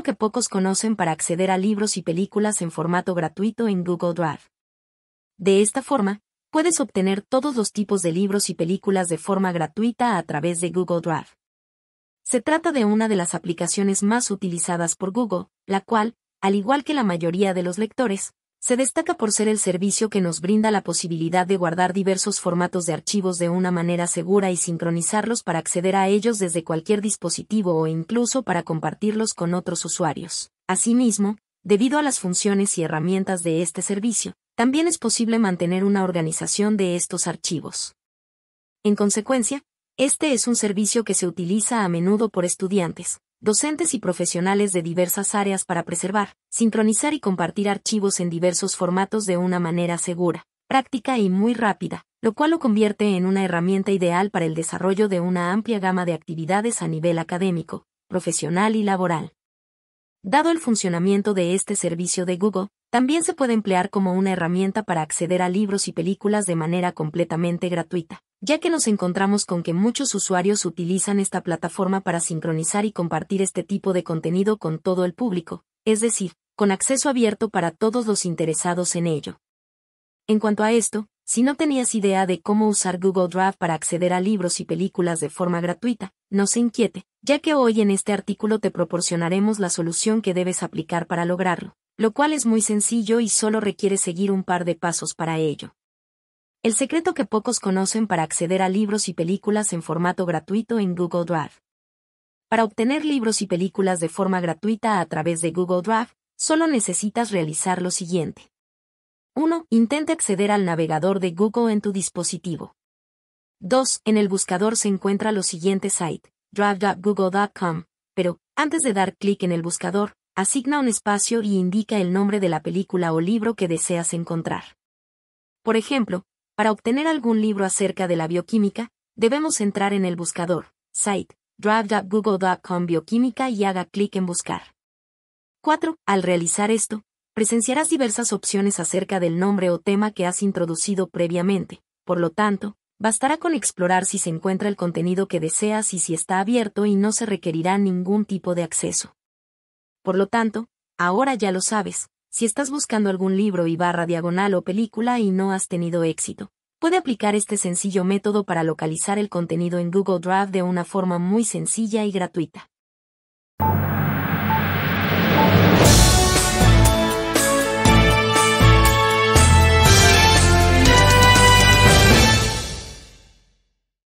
que pocos conocen para acceder a libros y películas en formato gratuito en Google Drive. De esta forma, puedes obtener todos los tipos de libros y películas de forma gratuita a través de Google Drive. Se trata de una de las aplicaciones más utilizadas por Google, la cual, al igual que la mayoría de los lectores, se destaca por ser el servicio que nos brinda la posibilidad de guardar diversos formatos de archivos de una manera segura y sincronizarlos para acceder a ellos desde cualquier dispositivo o incluso para compartirlos con otros usuarios. Asimismo, debido a las funciones y herramientas de este servicio, también es posible mantener una organización de estos archivos. En consecuencia, este es un servicio que se utiliza a menudo por estudiantes, docentes y profesionales de diversas áreas para preservar, sincronizar y compartir archivos en diversos formatos de una manera segura, práctica y muy rápida, lo cual lo convierte en una herramienta ideal para el desarrollo de una amplia gama de actividades a nivel académico, profesional y laboral. Dado el funcionamiento de este servicio de Google, también se puede emplear como una herramienta para acceder a libros y películas de manera completamente gratuita, ya que nos encontramos con que muchos usuarios utilizan esta plataforma para sincronizar y compartir este tipo de contenido con todo el público, es decir, con acceso abierto para todos los interesados en ello. En cuanto a esto, si no tenías idea de cómo usar Google Drive para acceder a libros y películas de forma gratuita, no se inquiete, ya que hoy en este artículo te proporcionaremos la solución que debes aplicar para lograrlo, lo cual es muy sencillo y solo requiere seguir un par de pasos para ello. El secreto que pocos conocen para acceder a libros y películas en formato gratuito en Google Drive. Para obtener libros y películas de forma gratuita a través de Google Drive, solo necesitas realizar lo siguiente. 1. Intente acceder al navegador de Google en tu dispositivo. 2. En el buscador se encuentra lo siguiente site, drive.google.com, pero, antes de dar clic en el buscador, asigna un espacio y indica el nombre de la película o libro que deseas encontrar. Por ejemplo, para obtener algún libro acerca de la bioquímica, debemos entrar en el buscador, site, drive.google.com bioquímica y haga clic en buscar. 4. Al realizar esto, presenciarás diversas opciones acerca del nombre o tema que has introducido previamente, por lo tanto, bastará con explorar si se encuentra el contenido que deseas y si está abierto y no se requerirá ningún tipo de acceso. Por lo tanto, ahora ya lo sabes, si estás buscando algún libro y barra diagonal o película y no has tenido éxito, puede aplicar este sencillo método para localizar el contenido en Google Drive de una forma muy sencilla y gratuita.